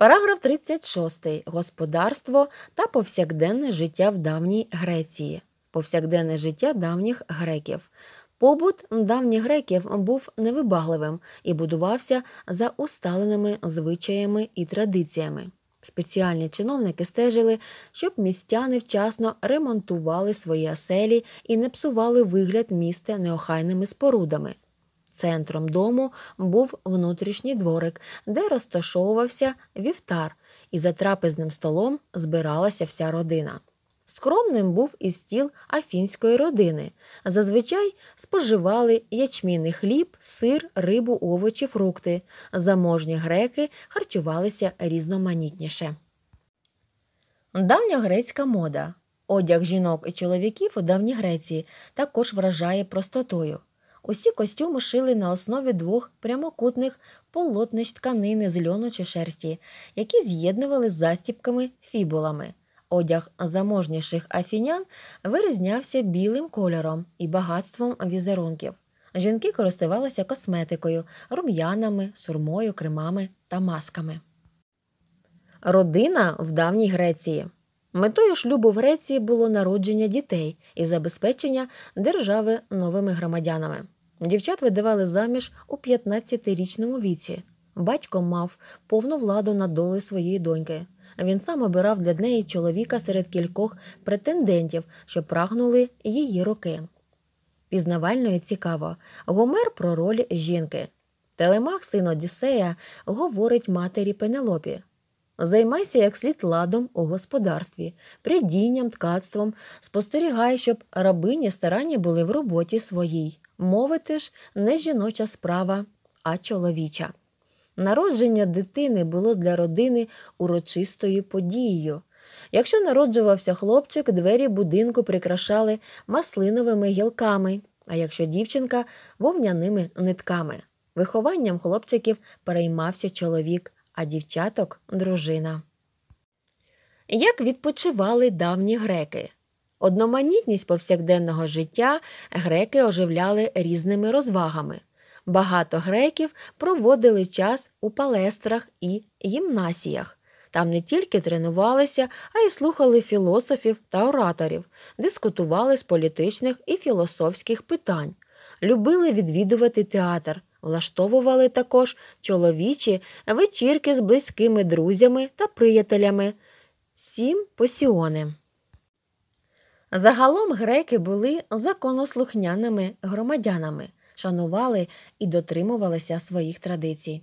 Параграф 36. Господарство та повсякденне життя в давній Греції. Повсякденне життя давніх греків. Побут давніх греків був невибагливим і будувався за усталеними звичаями і традиціями. Спеціальні чиновники стежили, щоб містяни вчасно ремонтували свої оселі і не псували вигляд міста неохайними спорудами центром дому був внутрішній дворик, де розташовувався вівтар, і за трапезним столом збиралася вся родина. Скромним був і стіл афінської родини. Зазвичай споживали ячмінний хліб, сир, рибу, овочі, фрукти. Заможні греки харчувалися різноманітніше. Давня грецька мода. Одяг жінок і чоловіків у давній Греції також вражає простотою. Усі костюми шили на основі двох прямокутних полотнищ тканини з льону чи шерсті, які з'єднували з застіпками фібулами. Одяг заможніших афінян вирізнявся білим кольором і багатством візерунків. Жінки користувалися косметикою, рум'янами, сурмою, кремами та масками. Родина в давній Греції. Метою шлюбу в Греції було народження дітей і забезпечення держави новими громадянами. Дівчат видавали заміж у 15-річному віці. Батько мав повну владу над долею своєї доньки. Він сам обирав для неї чоловіка серед кількох претендентів, що прагнули її роки. Пізнавально і цікаво Гомер про роль жінки. Телемах, син Одіссея, говорить матері Пенелопі. Займайся як слід ладом у господарстві, прядінням, ткацтвом, спостерігай, щоб рабині старанні були в роботі своїй. Мовити ж не жіноча справа, а чоловіча. Народження дитини було для родини урочистою подією. Якщо народжувався хлопчик, двері будинку прикрашали маслиновими гілками, а якщо дівчинка вовняними нитками. Вихованням хлопчиків переймався чоловік а дівчаток дружина. Як відпочивали давні греки. Одноманітність повсякденного життя греки оживляли різними розвагами. Багато греків проводили час у палестрах і гімнасіях. Там не тільки тренувалися, а й слухали філософів та ораторів, дискутували з політичних і філософських питань, любили відвідувати театр, Влаштовували також чоловічі вечірки з близькими друзями та приятелями, сім посіони. Загалом греки були законослухняними громадянами, шанували і дотримувалися своїх традицій.